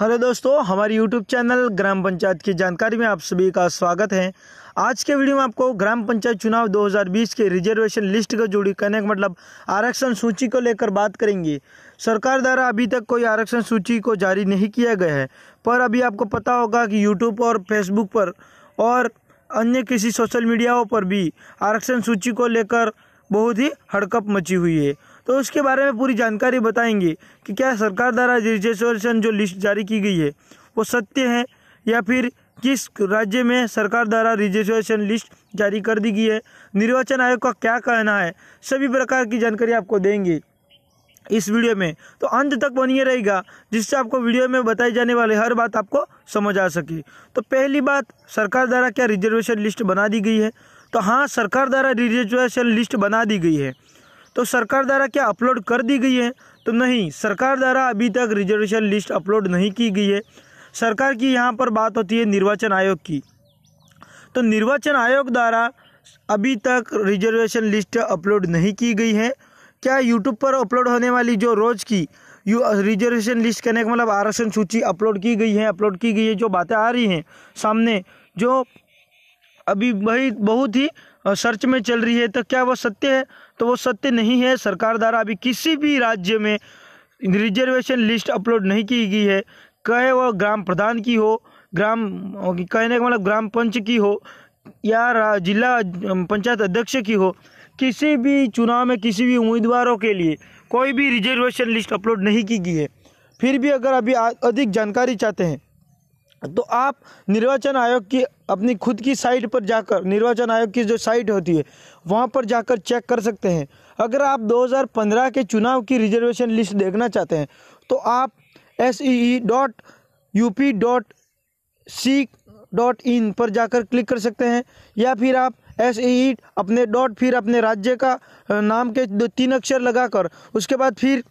hello दोस्तों हमारे YouTube channel ग्राम पंचायत की जानकारी में आप सभी का स्वागत है आज के वीडियो में आपको ग्राम पंचायत चुनाव 2020 के रिजर्वेशन लिस्ट को जुड़ी करने का मतलब आरक्षण सूची को लेकर बात करेंगे सरकार द्वारा अभी तक कोई आरक्षण सूची को जारी नहीं किया गया है पर अभी आपको पता होगा कि यूट्यूब और फेसबुक पर और अन्य किसी सोशल मीडियाओं पर भी आरक्षण सूची को लेकर बहुत ही हड़कप मची हुई है तो उसके बारे में पूरी जानकारी बताएंगे कि क्या सरकार द्वारा रिजर्वेशन जो लिस्ट जारी की गई है वो सत्य है या फिर किस राज्य में सरकार द्वारा रिजर्वेशन लिस्ट जारी कर दी गई है निर्वाचन आयोग का क्या कहना है सभी प्रकार की जानकारी आपको देंगे इस वीडियो में तो अंत तक बनिए रहेगा जिससे आपको वीडियो में बताई जाने वाली हर बात आपको समझ आ सके तो पहली बात सरकार द्वारा क्या रिजर्वेशन लिस्ट बना दी गई है तो हाँ सरकार द्वारा रिजर्वेशन लिस्ट बना दी गई है तो सरकार द्वारा क्या अपलोड कर दी गई है तो नहीं सरकार द्वारा अभी तक रिजर्वेशन लिस्ट अपलोड नहीं की गई है सरकार की यहाँ पर बात होती है निर्वाचन आयोग की तो निर्वाचन आयोग द्वारा अभी तक रिजर्वेशन लिस्ट अपलोड नहीं की गई है क्या यूट्यूब पर अपलोड होने वाली जो रोज़ की यू रिजर्वेशन लिस्ट कहने का मतलब आरक्षण सूची अपलोड की गई है अपलोड की गई है जो बातें आ रही हैं सामने जो अभी भाई बहुत ही सर्च में चल रही है तो क्या वो सत्य है तो वो सत्य नहीं है सरकार द्वारा अभी किसी भी राज्य में रिजर्वेशन लिस्ट अपलोड नहीं की गई है कहे वह ग्राम प्रधान की हो ग्राम कहने का मतलब ग्राम पंच की हो या जिला पंचायत अध्यक्ष की हो किसी भी चुनाव में किसी भी उम्मीदवारों के लिए कोई भी रिजर्वेशन लिस्ट अपलोड नहीं की गई है फिर भी अगर अभी अधिक जानकारी चाहते हैं तो आप निर्वाचन आयोग की अपनी खुद की साइट पर जाकर निर्वाचन आयोग की जो साइट होती है वहाँ पर जाकर चेक कर सकते हैं अगर आप 2015 के चुनाव की रिजर्वेशन लिस्ट देखना चाहते हैं तो आप S E dot U P dot C dot in पर जाकर क्लिक कर सकते हैं या फिर आप एस ई e e अपने डॉट फिर अपने राज्य का नाम के दो तीन अक्षर लगाकर उसके बाद फिर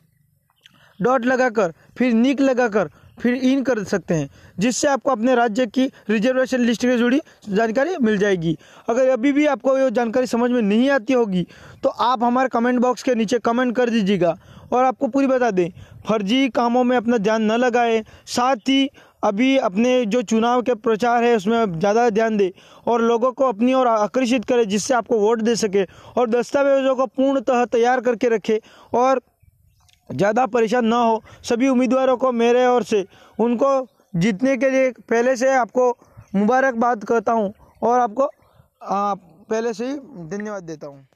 डॉट लगाकर फिर निक लगाकर फिर इन कर सकते हैं जिससे आपको अपने राज्य की रिजर्वेशन लिस्ट से जुड़ी जानकारी मिल जाएगी अगर अभी भी आपको ये जानकारी समझ में नहीं आती होगी तो आप हमारे कमेंट बॉक्स के नीचे कमेंट कर दीजिएगा और आपको पूरी बता दें फर्जी कामों में अपना ध्यान न लगाए साथ ही अभी अपने जो चुनाव के प्रचार है उसमें ज़्यादा ध्यान दें और लोगों को अपनी ओर आकर्षित करें जिससे आपको वोट दे सके और दस्तावेज़ों को पूर्णतः तैयार करके रखें और ज़्यादा परेशान ना हो सभी उम्मीदवारों को मेरे ओर से उनको जीतने के लिए पहले से आपको मुबारकबाद करता हूँ और आपको आप पहले से ही धन्यवाद देता हूँ